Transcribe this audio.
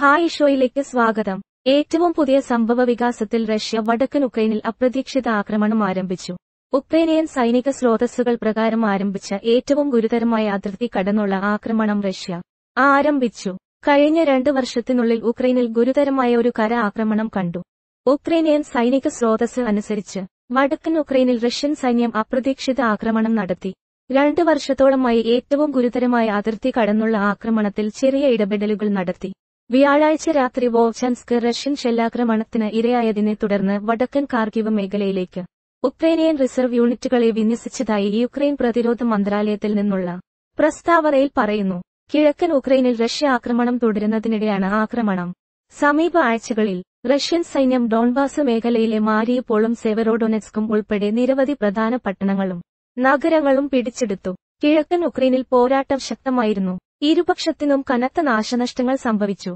hi ഷോയിലേക്ക് സ്വാഗതം ഏറ്റവും പുതിയ സംഭവ വികാസത്തിൽ റഷ്യ വടക്കൻ ഉക്രൈനിൽ അപ്രതീക്ഷിത ആക്രമണം ആരംഭിച്ചു ഉക്രൈനിയൻ സൈനിക സ്രോതസ്സുകൾ പ്രകാരം ആരംഭിച്ച ഏറ്റവും ഗുരുതരമായ അതിർത്തി കടന്നുള്ള ആക്രമണം റഷ്യ ആരംഭിച്ചു കഴിഞ്ഞ രണ്ടു വർഷത്തിനുള്ളിൽ ഉക്രൈനിൽ ഗുരുതരമായ ഒരു കര ആക്രമണം കണ്ടു ഉക്രൈനിയൻ സൈനിക സ്രോതസ് അനുസരിച്ച് വടക്കൻ ഉക്രൈനിൽ റഷ്യൻ സൈന്യം അപ്രതീക്ഷിത ആക്രമണം നടത്തി രണ്ട് വർഷത്തോളമായി ഏറ്റവും ഗുരുതരമായ അതിർത്തി കടന്നുള്ള ആക്രമണത്തിൽ ചെറിയ ഇടപെടലുകൾ നടത്തി വ്യാഴാഴ്ച രാത്രി വോൾചൻസ്ക് റഷ്യൻ ഷെല്ലാക്രമണത്തിന് ഇരയായതിനെ തുടർന്ന് വടക്കൻ കാർഗിവ് മേഖലയിലേക്ക് ഉക്രൈനിയൻ റിസർവ് യൂണിറ്റുകളെ വിന്യസിച്ചതായി യുക്രൈൻ പ്രതിരോധ മന്ത്രാലയത്തിൽ നിന്നുള്ള പ്രസ്താവനയിൽ പറയുന്നു കിഴക്കൻ ഉക്രൈനിൽ റഷ്യ ആക്രമണം തുടരുന്നതിനിടെയാണ് ആക്രമണം സമീപ ആഴ്ചകളിൽ റഷ്യൻ സൈന്യം ഡോൺബാസ് മേഖലയിലെ മാരിയപ്പോളും സെവറോഡൊനെറ്റ്സ്കും ഉൾപ്പെടെ നിരവധി പ്രധാന പട്ടണങ്ങളും നഗരങ്ങളും പിടിച്ചെടുത്തു കിഴക്കൻ ഉക്രൈനിൽ പോരാട്ടം ശക്തമായിരുന്നു ഇരുപക്ഷത്തിനും കനത്ത നാശനഷ്ടങ്ങൾ സംഭവിച്ചു